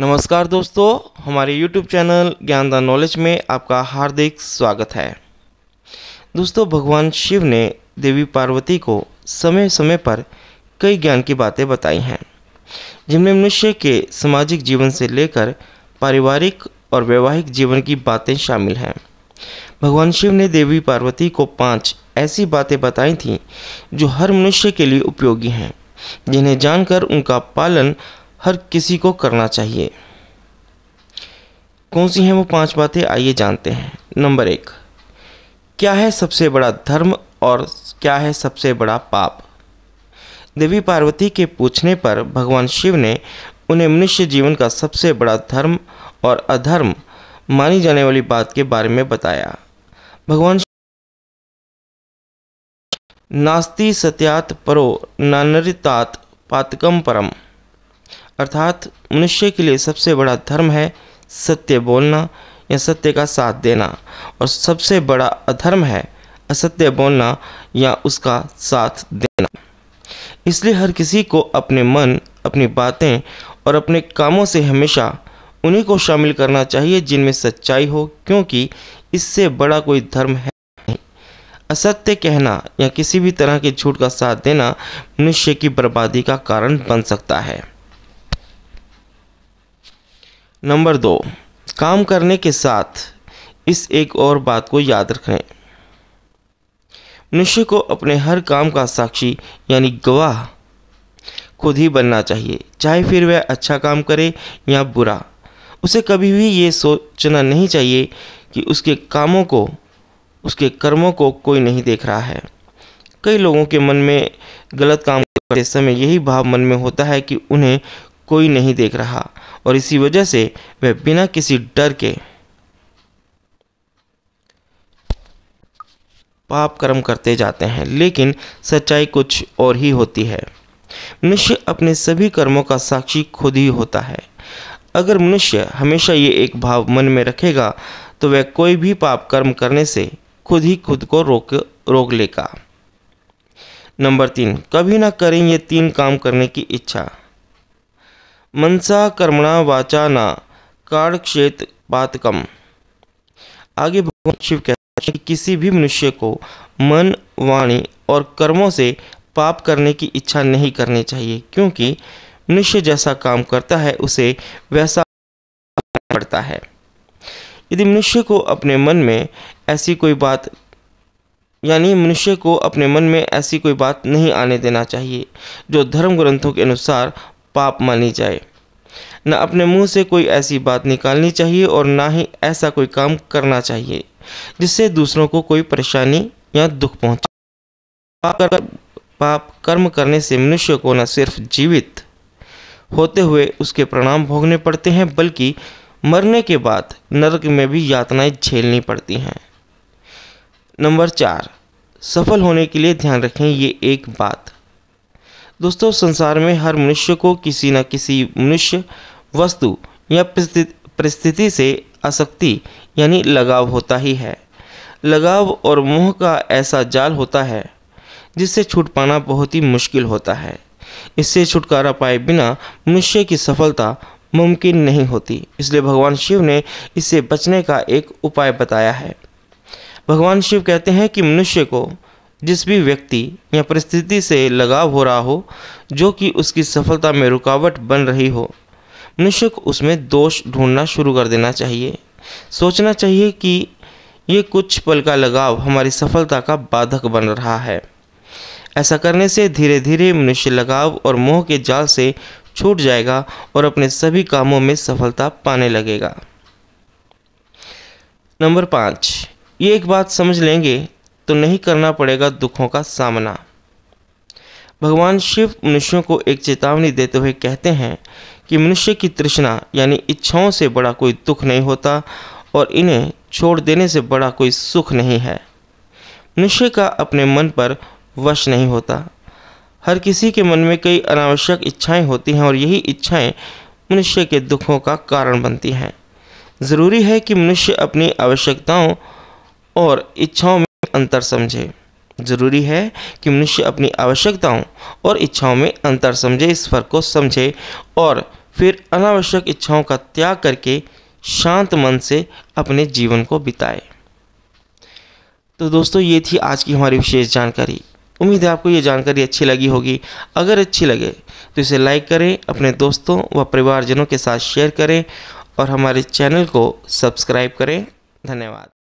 नमस्कार दोस्तों हमारे YouTube channel Gyan the knowledge में आपका हार्दिक स्वागत है दोस्तों भगवान शिव ने देवी पार्वती को समय समय पर कई ज्ञान की बातें बताई हैं जिनमें मनुष्य के सामाजिक जीवन से लेकर पारिवारिक और वैवाहिक जीवन की बातें शामिल हैं भगवान शिव ने देवी पार्वती को पांच ऐसी बातें बताई थीं जो हर मनुष्य के लिए उपयोगी हैं जिन्हें जानकर उनका पालन हर किसी को करना चाहिए कौन सी हैं वो पांच बातें आइए जानते हैं नंबर एक क्या है सबसे बड़ा धर्म और क्या है सबसे बड़ा पाप देवी पार्वती के पूछने पर भगवान शिव ने उन्हें मनुष्य जीवन का सबसे बड़ा धर्म और अधर्म मानी जाने वाली बात के बारे में बताया भगवान नास्ति सत्यात परो नानरितात पातकम परम अर्थात मनुष्य के लिए सबसे बड़ा धर्म है सत्य बोलना या सत्य का साथ देना और सबसे बड़ा अधर्म है असत्य बोलना या उसका साथ देना इसलिए हर किसी को अपने मन अपनी बातें और अपने कामों से हमेशा उन्हीं को शामिल करना चाहिए जिनमें सच्चाई हो क्योंकि इससे बड़ा कोई धर्म है नहीं असत्य कहना या किसी भी तरह के झूठ का साथ देना मनुष्य की बर्बादी का कारण बन सकता है नंबर दो काम करने के साथ इस एक और बात को याद रखें मनुष्य को अपने हर काम का साक्षी यानी गवाह खुद ही बनना चाहिए चाहे फिर वह अच्छा काम करे या बुरा उसे कभी भी ये सोचना नहीं चाहिए कि उसके कामों को उसके कर्मों को कोई नहीं देख रहा है कई लोगों के मन में गलत काम करते समय यही भाव मन में होता है कि उन्हें कोई नहीं देख रहा और इसी वजह से वह बिना किसी डर के पाप कर्म करते जाते हैं लेकिन सच्चाई कुछ और ही होती है मनुष्य अपने सभी कर्मों का साक्षी खुद ही होता है अगर मनुष्य हमेशा ये एक भाव मन में रखेगा तो वह कोई भी पाप कर्म करने से खुद ही खुद को रोक रोक लेगा नंबर तीन कभी ना करें ये तीन काम करने की इच्छा मनसा कर्मणा वाचा न काड़क्षेत पातकम आगे भगवान शिव कहते हैं कि किसी भी मनुष्य को मन वाणी और कर्मों से पाप करने की इच्छा नहीं करनी चाहिए क्योंकि मनुष्य जैसा काम करता है उसे वैसा पड़ता है यदि मनुष्य को अपने मन में ऐसी कोई बात यानी मनुष्य को अपने मन में ऐसी कोई बात नहीं आने देना चाहिए जो धर्म ग्रंथों के अनुसार पाप मानी जाए न अपने मुंह से कोई ऐसी बात निकालनी चाहिए और ना ही ऐसा कोई काम करना चाहिए जिससे दूसरों को कोई परेशानी या दुख पहुंचे पाप कर पाप कर्म करने से मनुष्य को न सिर्फ जीवित होते हुए उसके प्रणाम भोगने पड़ते हैं बल्कि मरने के बाद नरक में भी यातनाएं झेलनी पड़ती हैं नंबर चार सफल होने के लिए ध्यान रखें ये एक बात दोस्तों संसार में हर मनुष्य को किसी न किसी मनुष्य वस्तु या परिस्थिति से आसक्ति यानी लगाव होता ही है लगाव और मोह का ऐसा जाल होता है जिससे छूट पाना बहुत ही मुश्किल होता है इससे छुटकारा पाए बिना मनुष्य की सफलता मुमकिन नहीं होती इसलिए भगवान शिव ने इससे बचने का एक उपाय बताया है भगवान शिव कहते हैं कि मनुष्य को जिस भी व्यक्ति या परिस्थिति से लगाव हो रहा हो जो कि उसकी सफलता में रुकावट बन रही हो मनुष्य को उसमें दोष ढूंढना शुरू कर देना चाहिए सोचना चाहिए कि ये कुछ पल का लगाव हमारी सफलता का बाधक बन रहा है ऐसा करने से धीरे धीरे मनुष्य लगाव और मोह के जाल से छूट जाएगा और अपने सभी कामों में सफलता पाने लगेगा नंबर पाँच ये एक बात समझ लेंगे तो नहीं करना पड़ेगा दुखों का सामना भगवान शिव मनुष्यों को एक चेतावनी देते हुए कहते हैं कि मनुष्य की तृष्णा यानी इच्छाओं से बड़ा कोई दुख नहीं होता और इन्हें छोड़ देने से बड़ा कोई सुख नहीं है मनुष्य का अपने मन पर वश नहीं होता हर किसी के मन में कई अनावश्यक इच्छाएं होती हैं और यही इच्छाएं मनुष्य के दुखों का कारण बनती हैं ज़रूरी है कि मनुष्य अपनी आवश्यकताओं और इच्छाओं अंतर समझे ज़रूरी है कि मनुष्य अपनी आवश्यकताओं और इच्छाओं में अंतर समझे इस फर्क को समझे और फिर अनावश्यक इच्छाओं का त्याग करके शांत मन से अपने जीवन को बिताए तो दोस्तों ये थी आज की हमारी विशेष जानकारी उम्मीद है आपको ये जानकारी अच्छी लगी होगी अगर अच्छी लगे तो इसे लाइक करें अपने दोस्तों व परिवारजनों के साथ शेयर करें और हमारे चैनल को सब्सक्राइब करें धन्यवाद